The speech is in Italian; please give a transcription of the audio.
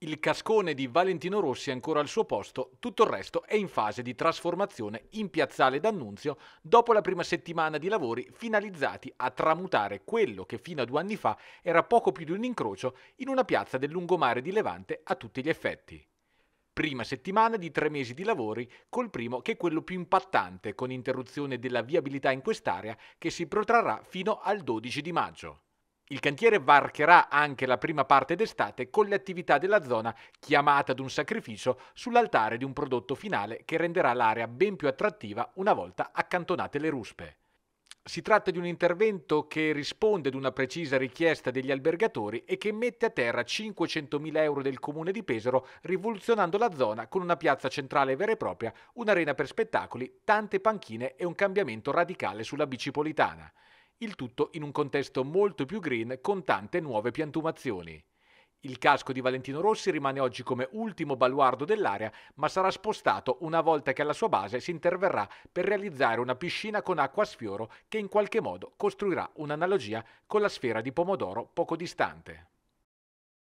Il cascone di Valentino Rossi è ancora al suo posto, tutto il resto è in fase di trasformazione in piazzale d'annunzio dopo la prima settimana di lavori finalizzati a tramutare quello che fino a due anni fa era poco più di un incrocio in una piazza del lungomare di Levante a tutti gli effetti. Prima settimana di tre mesi di lavori, col primo che è quello più impattante, con interruzione della viabilità in quest'area che si protrarrà fino al 12 di maggio. Il cantiere varcherà anche la prima parte d'estate con le attività della zona chiamata ad un sacrificio sull'altare di un prodotto finale che renderà l'area ben più attrattiva una volta accantonate le ruspe. Si tratta di un intervento che risponde ad una precisa richiesta degli albergatori e che mette a terra 500.000 euro del comune di Pesaro, rivoluzionando la zona con una piazza centrale vera e propria, un'arena per spettacoli, tante panchine e un cambiamento radicale sulla bicipolitana il tutto in un contesto molto più green con tante nuove piantumazioni. Il casco di Valentino Rossi rimane oggi come ultimo baluardo dell'area, ma sarà spostato una volta che alla sua base si interverrà per realizzare una piscina con acqua a sfioro che in qualche modo costruirà un'analogia con la sfera di pomodoro poco distante.